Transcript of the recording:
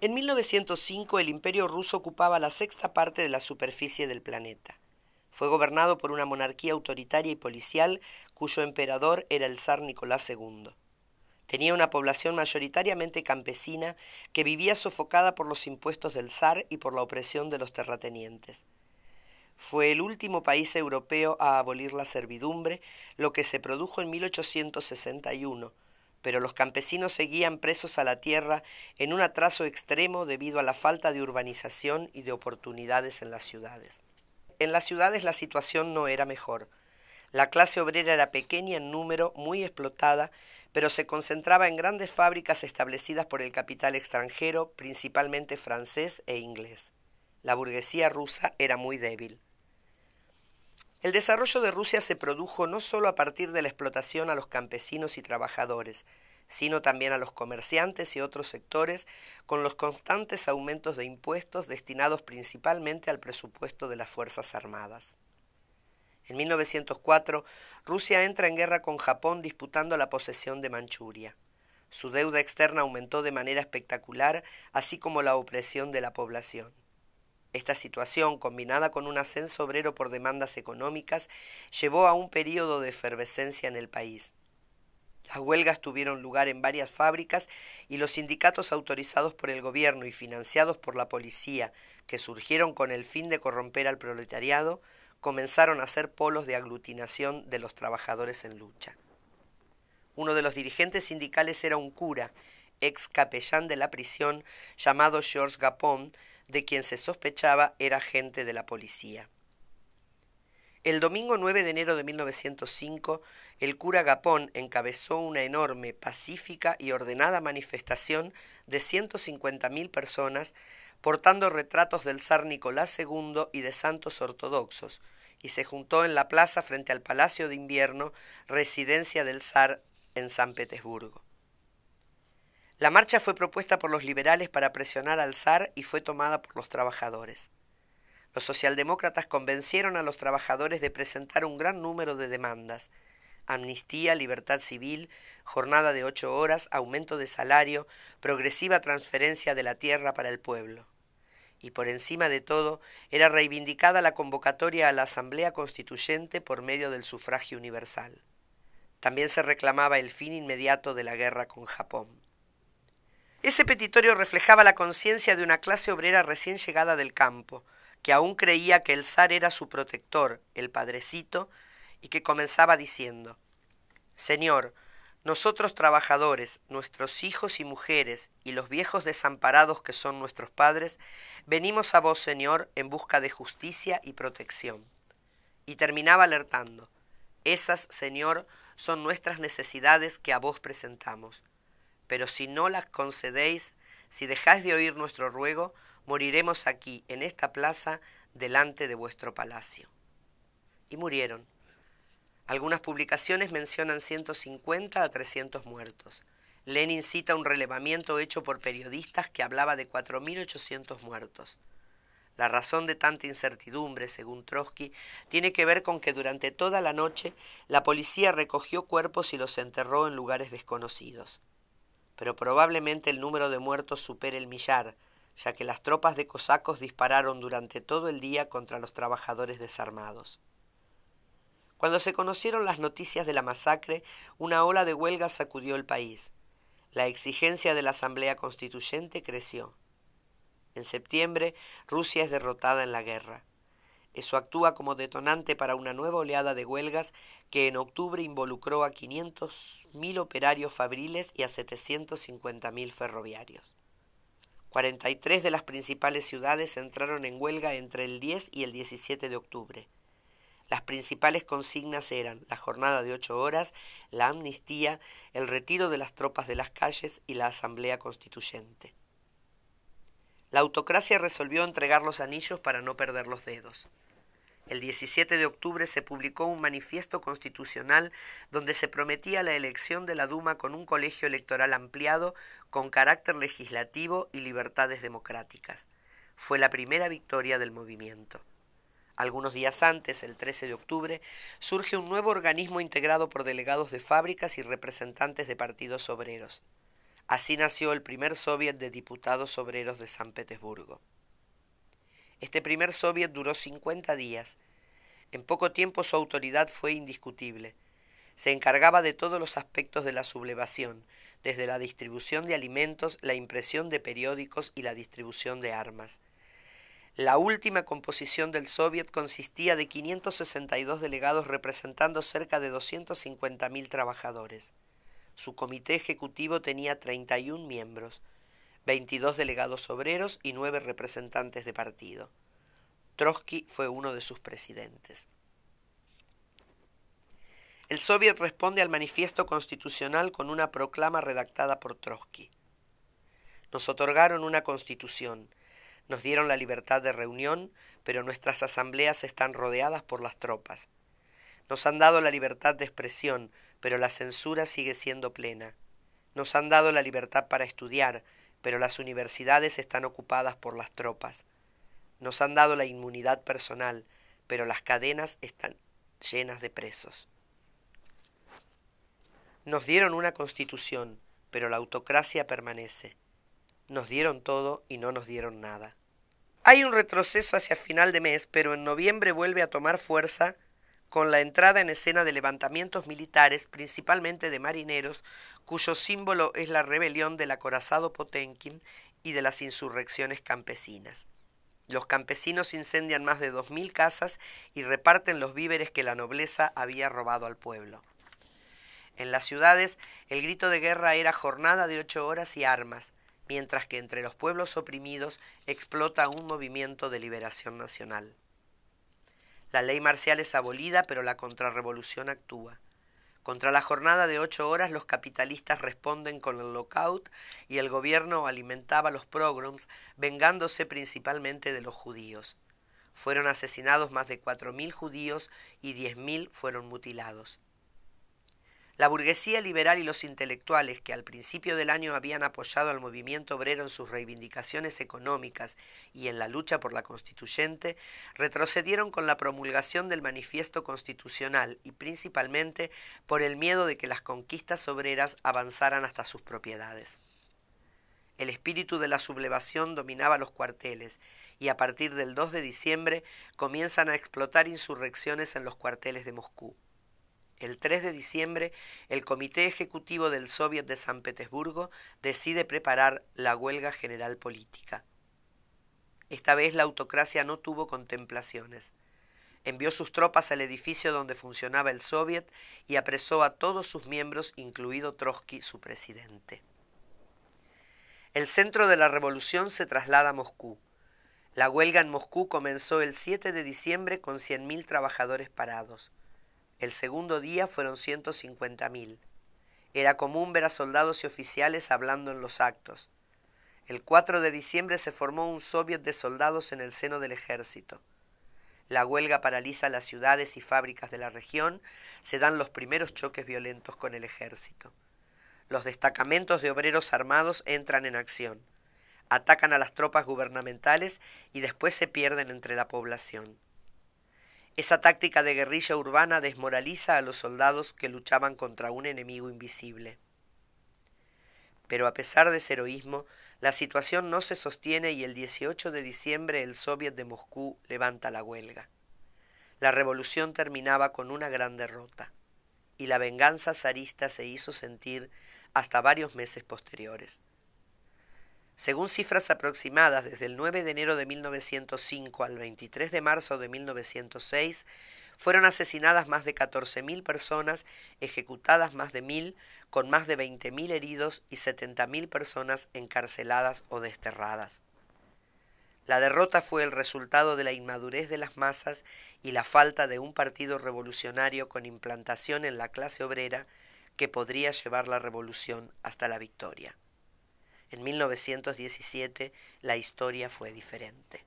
En 1905 el imperio ruso ocupaba la sexta parte de la superficie del planeta. Fue gobernado por una monarquía autoritaria y policial cuyo emperador era el zar Nicolás II. Tenía una población mayoritariamente campesina que vivía sofocada por los impuestos del zar y por la opresión de los terratenientes. Fue el último país europeo a abolir la servidumbre, lo que se produjo en 1861 pero los campesinos seguían presos a la tierra en un atraso extremo debido a la falta de urbanización y de oportunidades en las ciudades. En las ciudades la situación no era mejor. La clase obrera era pequeña en número, muy explotada, pero se concentraba en grandes fábricas establecidas por el capital extranjero, principalmente francés e inglés. La burguesía rusa era muy débil. El desarrollo de Rusia se produjo no solo a partir de la explotación a los campesinos y trabajadores, sino también a los comerciantes y otros sectores, con los constantes aumentos de impuestos destinados principalmente al presupuesto de las Fuerzas Armadas. En 1904, Rusia entra en guerra con Japón disputando la posesión de Manchuria. Su deuda externa aumentó de manera espectacular, así como la opresión de la población. Esta situación, combinada con un ascenso obrero por demandas económicas, llevó a un periodo de efervescencia en el país. Las huelgas tuvieron lugar en varias fábricas y los sindicatos autorizados por el gobierno y financiados por la policía, que surgieron con el fin de corromper al proletariado, comenzaron a ser polos de aglutinación de los trabajadores en lucha. Uno de los dirigentes sindicales era un cura, ex capellán de la prisión, llamado Georges Gapon, de quien se sospechaba era agente de la policía. El domingo 9 de enero de 1905, el cura Gapón encabezó una enorme, pacífica y ordenada manifestación de 150.000 personas portando retratos del zar Nicolás II y de santos ortodoxos, y se juntó en la plaza frente al Palacio de Invierno, residencia del zar en San Petersburgo. La marcha fue propuesta por los liberales para presionar al zar y fue tomada por los trabajadores. Los socialdemócratas convencieron a los trabajadores de presentar un gran número de demandas. Amnistía, libertad civil, jornada de ocho horas, aumento de salario, progresiva transferencia de la tierra para el pueblo. Y por encima de todo, era reivindicada la convocatoria a la Asamblea Constituyente por medio del sufragio universal. También se reclamaba el fin inmediato de la guerra con Japón. Ese petitorio reflejaba la conciencia de una clase obrera recién llegada del campo, que aún creía que el zar era su protector, el padrecito, y que comenzaba diciendo, Señor, nosotros trabajadores, nuestros hijos y mujeres, y los viejos desamparados que son nuestros padres, venimos a vos, Señor, en busca de justicia y protección. Y terminaba alertando, esas, Señor, son nuestras necesidades que a vos presentamos. Pero si no las concedéis, si dejáis de oír nuestro ruego, moriremos aquí, en esta plaza, delante de vuestro palacio. Y murieron. Algunas publicaciones mencionan 150 a 300 muertos. Lenin cita un relevamiento hecho por periodistas que hablaba de 4.800 muertos. La razón de tanta incertidumbre, según Trotsky, tiene que ver con que durante toda la noche la policía recogió cuerpos y los enterró en lugares desconocidos pero probablemente el número de muertos supere el millar, ya que las tropas de cosacos dispararon durante todo el día contra los trabajadores desarmados. Cuando se conocieron las noticias de la masacre, una ola de huelga sacudió el país. La exigencia de la Asamblea Constituyente creció. En septiembre, Rusia es derrotada en la guerra. Eso actúa como detonante para una nueva oleada de huelgas que en octubre involucró a 500.000 operarios fabriles y a 750.000 ferroviarios. 43 de las principales ciudades entraron en huelga entre el 10 y el 17 de octubre. Las principales consignas eran la jornada de ocho horas, la amnistía, el retiro de las tropas de las calles y la asamblea constituyente. La autocracia resolvió entregar los anillos para no perder los dedos. El 17 de octubre se publicó un manifiesto constitucional donde se prometía la elección de la Duma con un colegio electoral ampliado, con carácter legislativo y libertades democráticas. Fue la primera victoria del movimiento. Algunos días antes, el 13 de octubre, surge un nuevo organismo integrado por delegados de fábricas y representantes de partidos obreros. Así nació el primer Soviet de Diputados Obreros de San Petersburgo. Este primer soviet duró 50 días. En poco tiempo su autoridad fue indiscutible. Se encargaba de todos los aspectos de la sublevación, desde la distribución de alimentos, la impresión de periódicos y la distribución de armas. La última composición del Soviet consistía de 562 delegados representando cerca de 250.000 trabajadores. Su comité ejecutivo tenía 31 miembros. 22 delegados obreros y 9 representantes de partido. Trotsky fue uno de sus presidentes. El Soviet responde al manifiesto constitucional con una proclama redactada por Trotsky. Nos otorgaron una constitución, nos dieron la libertad de reunión, pero nuestras asambleas están rodeadas por las tropas. Nos han dado la libertad de expresión, pero la censura sigue siendo plena. Nos han dado la libertad para estudiar, pero las universidades están ocupadas por las tropas. Nos han dado la inmunidad personal, pero las cadenas están llenas de presos. Nos dieron una constitución, pero la autocracia permanece. Nos dieron todo y no nos dieron nada. Hay un retroceso hacia final de mes, pero en noviembre vuelve a tomar fuerza con la entrada en escena de levantamientos militares, principalmente de marineros, cuyo símbolo es la rebelión del acorazado Potenkin y de las insurrecciones campesinas. Los campesinos incendian más de 2.000 casas y reparten los víveres que la nobleza había robado al pueblo. En las ciudades, el grito de guerra era jornada de ocho horas y armas, mientras que entre los pueblos oprimidos explota un movimiento de liberación nacional. La ley marcial es abolida, pero la contrarrevolución actúa. Contra la jornada de ocho horas los capitalistas responden con el lockout y el gobierno alimentaba los pogroms, vengándose principalmente de los judíos. Fueron asesinados más de mil judíos y 10.000 fueron mutilados. La burguesía liberal y los intelectuales que al principio del año habían apoyado al movimiento obrero en sus reivindicaciones económicas y en la lucha por la constituyente, retrocedieron con la promulgación del manifiesto constitucional y principalmente por el miedo de que las conquistas obreras avanzaran hasta sus propiedades. El espíritu de la sublevación dominaba los cuarteles y a partir del 2 de diciembre comienzan a explotar insurrecciones en los cuarteles de Moscú. El 3 de diciembre, el Comité Ejecutivo del Soviet de San Petersburgo decide preparar la huelga general política. Esta vez la autocracia no tuvo contemplaciones. Envió sus tropas al edificio donde funcionaba el Soviet y apresó a todos sus miembros, incluido Trotsky, su presidente. El centro de la revolución se traslada a Moscú. La huelga en Moscú comenzó el 7 de diciembre con 100.000 trabajadores parados. El segundo día fueron 150.000. Era común ver a soldados y oficiales hablando en los actos. El 4 de diciembre se formó un soviet de soldados en el seno del ejército. La huelga paraliza las ciudades y fábricas de la región, se dan los primeros choques violentos con el ejército. Los destacamentos de obreros armados entran en acción, atacan a las tropas gubernamentales y después se pierden entre la población. Esa táctica de guerrilla urbana desmoraliza a los soldados que luchaban contra un enemigo invisible. Pero a pesar de ese heroísmo, la situación no se sostiene y el 18 de diciembre el Soviet de Moscú levanta la huelga. La revolución terminaba con una gran derrota y la venganza zarista se hizo sentir hasta varios meses posteriores. Según cifras aproximadas, desde el 9 de enero de 1905 al 23 de marzo de 1906, fueron asesinadas más de 14.000 personas, ejecutadas más de 1.000, con más de 20.000 heridos y 70.000 personas encarceladas o desterradas. La derrota fue el resultado de la inmadurez de las masas y la falta de un partido revolucionario con implantación en la clase obrera que podría llevar la revolución hasta la victoria. En 1917 la historia fue diferente.